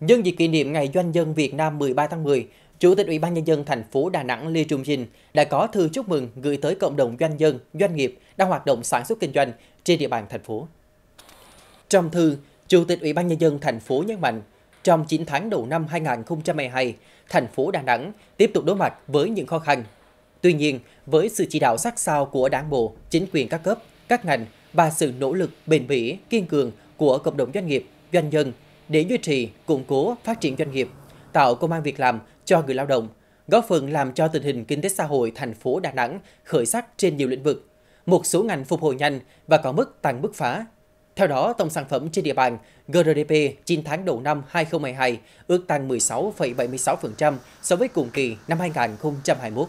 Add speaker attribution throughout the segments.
Speaker 1: Nhân dịp kỷ niệm Ngày Doanh nhân Việt Nam 13 tháng 10, Chủ tịch Ủy ban nhân dân thành phố Đà Nẵng Lê Trung Trinh đã có thư chúc mừng gửi tới cộng đồng doanh nhân, doanh nghiệp đang hoạt động sản xuất kinh doanh trên địa bàn thành phố. Trong thư, Chủ tịch Ủy ban nhân dân thành phố nhấn mạnh, trong 9 tháng đầu năm 2022, thành phố Đà Nẵng tiếp tục đối mặt với những khó khăn. Tuy nhiên, với sự chỉ đạo sát sao của Đảng bộ, chính quyền các cấp, các ngành và sự nỗ lực bền bỉ, kiên cường của cộng đồng doanh nghiệp, doanh nhân, để duy trì, củng cố, phát triển doanh nghiệp, tạo công an việc làm cho người lao động, góp phần làm cho tình hình kinh tế xã hội thành phố Đà Nẵng khởi sắc trên nhiều lĩnh vực. Một số ngành phục hồi nhanh và có mức tăng bứt phá. Theo đó, tổng sản phẩm trên địa bàn (GDP) 9 tháng đầu năm 2022 ước tăng 16,76% so với cùng kỳ năm 2021.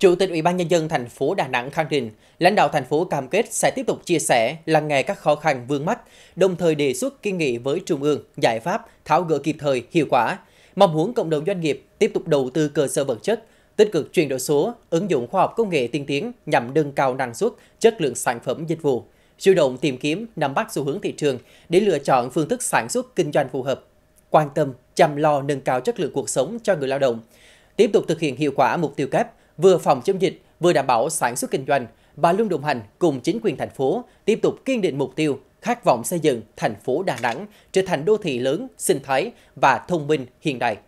Speaker 1: Chủ tịch Ủy ban Nhân dân thành phố Đà Nẵng khẳng định, lãnh đạo thành phố cam kết sẽ tiếp tục chia sẻ, lắng nghe các khó khăn vướng mắt, đồng thời đề xuất kiến nghị với Trung ương giải pháp tháo gỡ kịp thời, hiệu quả. Mong muốn cộng đồng doanh nghiệp tiếp tục đầu tư cơ sở vật chất, tích cực chuyển đổi số, ứng dụng khoa học công nghệ tiên tiến nhằm nâng cao năng suất, chất lượng sản phẩm dịch vụ, chủ động tìm kiếm, nắm bắt xu hướng thị trường để lựa chọn phương thức sản xuất kinh doanh phù hợp, quan tâm, chăm lo nâng cao chất lượng cuộc sống cho người lao động, tiếp tục thực hiện hiệu quả mục tiêu kép vừa phòng chống dịch, vừa đảm bảo sản xuất kinh doanh, và luôn Đồng Hành cùng chính quyền thành phố tiếp tục kiên định mục tiêu khát vọng xây dựng thành phố Đà Nẵng trở thành đô thị lớn, sinh thái và thông minh hiện đại.